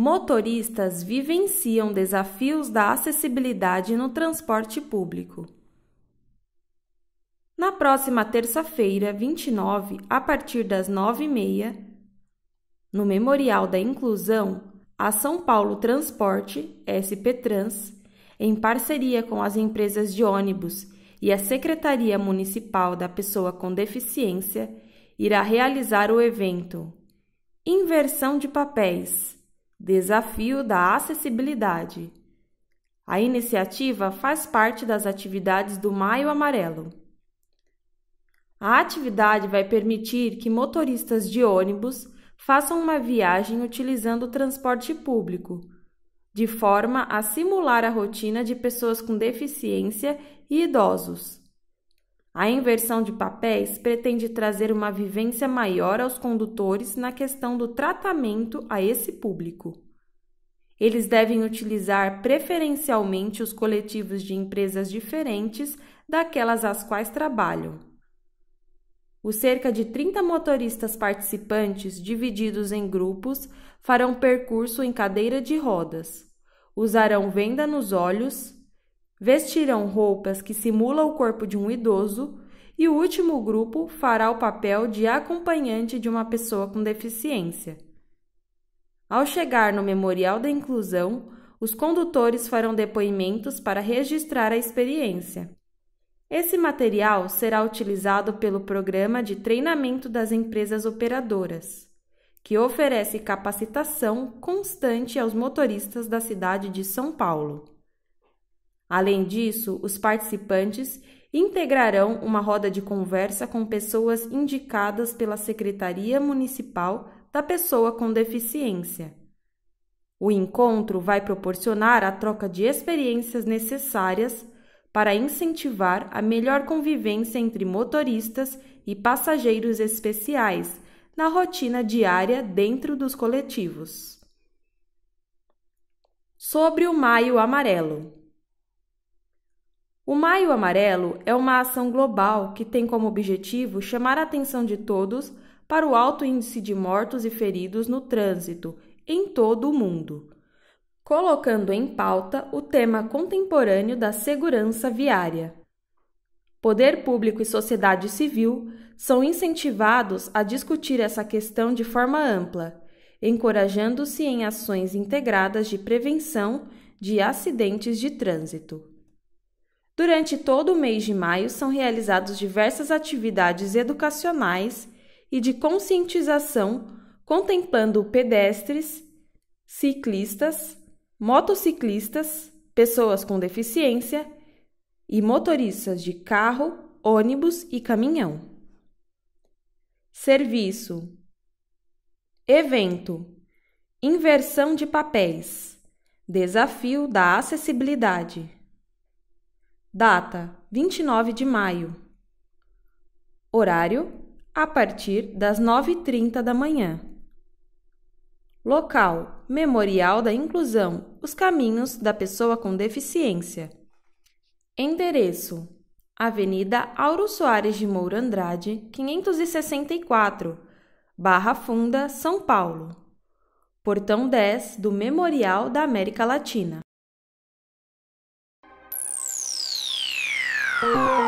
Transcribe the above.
Motoristas vivenciam desafios da acessibilidade no transporte público. Na próxima terça-feira, 29, a partir das 9h30, no Memorial da Inclusão, a São Paulo Transporte, SP Trans, em parceria com as empresas de ônibus e a Secretaria Municipal da Pessoa com Deficiência, irá realizar o evento Inversão de Papéis Desafio da acessibilidade. A iniciativa faz parte das atividades do Maio Amarelo. A atividade vai permitir que motoristas de ônibus façam uma viagem utilizando o transporte público, de forma a simular a rotina de pessoas com deficiência e idosos. A inversão de papéis pretende trazer uma vivência maior aos condutores na questão do tratamento a esse público. Eles devem utilizar preferencialmente os coletivos de empresas diferentes daquelas às quais trabalham. Os cerca de 30 motoristas participantes, divididos em grupos, farão percurso em cadeira de rodas. Usarão venda nos olhos, vestirão roupas que simulam o corpo de um idoso e o último grupo fará o papel de acompanhante de uma pessoa com deficiência. Ao chegar no Memorial da Inclusão, os condutores farão depoimentos para registrar a experiência. Esse material será utilizado pelo Programa de Treinamento das Empresas Operadoras, que oferece capacitação constante aos motoristas da cidade de São Paulo. Além disso, os participantes integrarão uma roda de conversa com pessoas indicadas pela Secretaria Municipal da Pessoa com Deficiência. O encontro vai proporcionar a troca de experiências necessárias para incentivar a melhor convivência entre motoristas e passageiros especiais na rotina diária dentro dos coletivos. Sobre o Maio Amarelo. O Maio Amarelo é uma ação global que tem como objetivo chamar a atenção de todos para o alto índice de mortos e feridos no trânsito em todo o mundo, colocando em pauta o tema contemporâneo da segurança viária. Poder público e sociedade civil são incentivados a discutir essa questão de forma ampla, encorajando-se em ações integradas de prevenção de acidentes de trânsito. Durante todo o mês de maio são realizadas diversas atividades educacionais e de conscientização, contemplando pedestres, ciclistas, motociclistas, pessoas com deficiência e motoristas de carro, ônibus e caminhão. Serviço: Evento: Inversão de papéis. Desafio da acessibilidade. Data: 29 de maio. Horário: a partir das 9h30 da manhã. Local: Memorial da Inclusão Os Caminhos da Pessoa com Deficiência. Endereço: Avenida Auro Soares de Moura Andrade, 564, Barra Funda, São Paulo. Portão 10 do Memorial da América Latina. Música